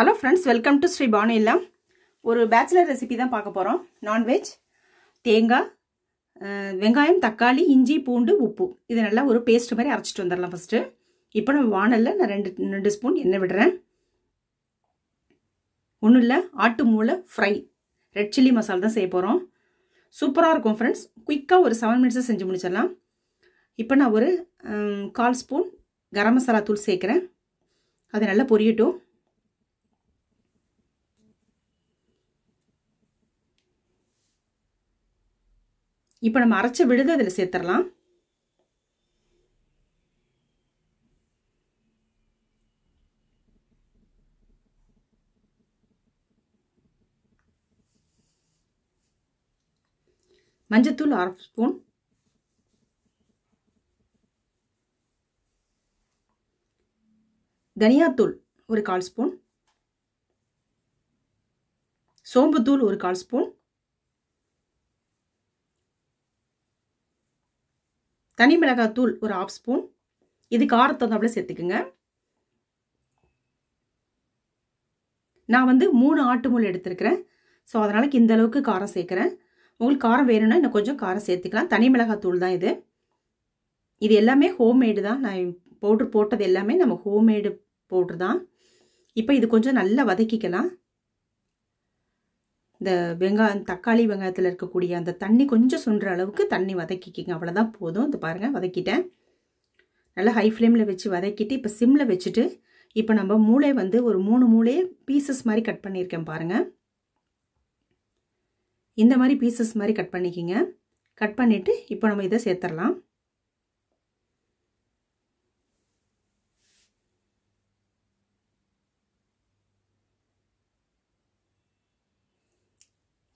hello friends welcome to Sri Banu ஒரு bachelor recipe தான் பார்க்க போகிறோம் நான்வெஜ் தேங்காய் வெங்காயம் தக்காளி இஞ்சி பூண்டு உப்பு இது நல்லா ஒரு பேஸ்ட் மாதிரி அரைச்சிட்டு வந்துடலாம் ஃபஸ்ட்டு இப்போ நம்ம வானலில் நான் ரெண்டு ரெண்டு ஸ்பூன் எண்ணெய் விடுறேன் ஒன்றும் இல்லை ஆட்டு மூளை ஃப்ரை ரெட் சில்லி மசாலா தான் செய்ய போகிறோம் சூப்பராக இருக்கும் ஃப்ரெண்ட்ஸ் குயிக்காக ஒரு செவன் மினிட்ஸை செஞ்சு முடிச்சிடலாம் இப்போ நான் ஒரு கால் ஸ்பூன் கரம் மசாலா தூள் சேர்க்குறேன் அது நல்லா பொரியட்டும் இப்போ நம்ம அரைச்ச விழுது அதில் சேர்த்துடலாம் மஞ்சத்தூள் அரை ஸ்பூன் தனியாத்தூள் ஒரு கால் ஸ்பூன் சோம்புத்தூள் ஒரு கால் ஸ்பூன் தனி மிளகாத்தூள் ஒரு ஆஃப் ஸ்பூன் இது தவிர சேர்த்துக்குங்க நான் வந்து மூணு ஆட்டு முள் எடுத்திருக்கிறேன் ஸோ அதனால் இந்த அளவுக்கு காரம் சேர்க்குறேன் உங்களுக்கு காரம் வேணும்னா இன்னும் கொஞ்சம் காரம் சேர்த்துக்கலாம் தனி மிளகாத்தூள் தான் இது இது எல்லாமே ஹோம்மேடு தான் நான் பவுட்ரு போட்டது எல்லாமே நம்ம ஹோம்மேடு பவுட்ரு தான் இப்போ இது கொஞ்சம் நல்லா வதக்கிக்கலாம் இந்த வெங்காயம் தக்காளி வெங்காயத்தில் இருக்கக்கூடிய அந்த தண்ணி கொஞ்சம் சுண்டுற அளவுக்கு தண்ணி வதக்கிக்கிங்க அவ்வளோதான் போதும் இது பாருங்கள் வதக்கிட்டேன் நல்லா ஹை ஃப்ளேமில் வச்சு வதக்கிட்டு இப்போ சிம்மில் வச்சுட்டு இப்போ நம்ம மூளை வந்து ஒரு மூணு மூளையே பீசஸ் மாதிரி கட் பண்ணியிருக்கேன் பாருங்கள் இந்த மாதிரி பீசஸ் மாதிரி கட் பண்ணிக்கிங்க கட் பண்ணிவிட்டு இப்போ நம்ம இதை சேர்த்துடலாம்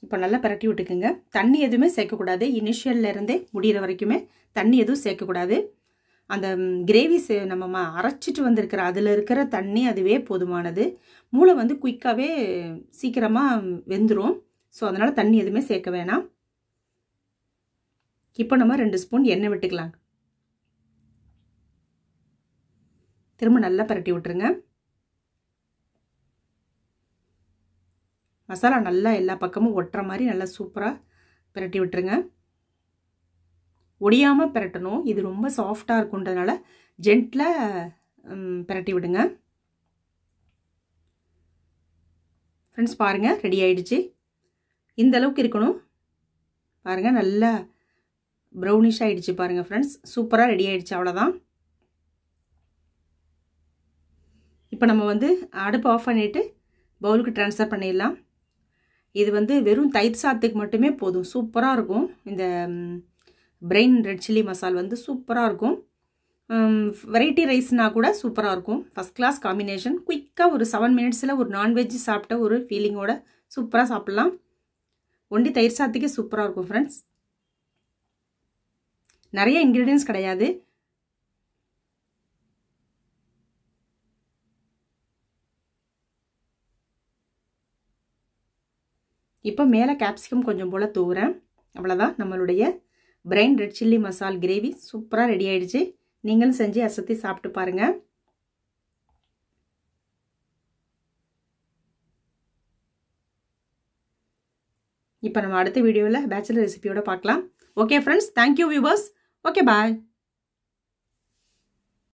இப்போ நல்லா பரட்டி விட்டுக்குங்க தண்ணி எதுவுமே சேர்க்கக்கூடாது இனிஷியல்லேருந்தே முடிகிற வரைக்குமே தண்ணி எதுவும் சேர்க்கக்கூடாது அந்த கிரேவி நம்ம அரைச்சிட்டு வந்திருக்கிற அதில் இருக்கிற தண்ணி அதுவே போதுமானது மூளை வந்து குயிக்காகவே சீக்கிரமாக வெந்துடும் ஸோ அதனால் தண்ணி எதுவுமே சேர்க்க வேணாம் இப்போ நம்ம ரெண்டு ஸ்பூன் எண்ணெய் விட்டுக்கலாம் திரும்ப நல்லா பரட்டி விட்டுருங்க மசாலா நல்லா எல்லா பக்கமும் ஒட்டுற மாதிரி நல்லா சூப்பராக பிரட்டி விட்டுருங்க ஒடியாமல் பிரட்டணும் இது ரொம்ப சாஃப்டாக இருக்குன்றதுனால ஜென்டில் பிரட்டி விடுங்க ஃப்ரெண்ட்ஸ் பாருங்கள் ரெடி ஆகிடுச்சு இந்த அளவுக்கு இருக்கணும் பாருங்கள் நல்லா ப்ரௌனிஷ் ஆகிடுச்சு பாருங்கள் ஃப்ரெண்ட்ஸ் சூப்பராக ரெடி ஆகிடுச்சு அவ்வளோதான் இப்போ நம்ம வந்து அடுப்பு ஆஃப் பண்ணிவிட்டு பவுலுக்கு ட்ரான்ஸ்ஃபர் பண்ணிடலாம் இது வந்து வெறும் தயிர் சாத்துக்கு மட்டுமே போதும் சூப்பராக இருக்கும் இந்த பிரெயின் ரெட் சில்லி மசால் வந்து சூப்பராக இருக்கும் வெரைட்டி ரைஸ்னால் கூட சூப்பராக இருக்கும் ஃபஸ்ட் கிளாஸ் காம்பினேஷன் குயிக்காக ஒரு செவன் மினிட்ஸில் ஒரு நான்வெஜ் சாப்பிட்ட ஒரு ஃபீலிங்கோட சூப்பராக சாப்பிட்லாம் ஒண்டி தயிர் சாத்துக்கே சூப்பராக இருக்கும் ஃப்ரெண்ட்ஸ் நிறைய இன்க்ரீடியன்ஸ் கிடையாது இப்போ மேலே கேப்சிகம் கொஞ்சம் போல் தூவுறேன் அவ்வளோதான் நம்மளுடைய பிரைன் ரெட் சில்லி மசால் கிரேவி சூப்பராக ரெடி ஆகிடுச்சு நீங்களும் செஞ்சு அசத்தி சாப்பிட்டு பாருங்கள் இப்போ நம்ம அடுத்த வீடியோவில் பேச்சுலர் ரெசிபியோட பார்க்கலாம் okay friends thank you viewers okay பாய்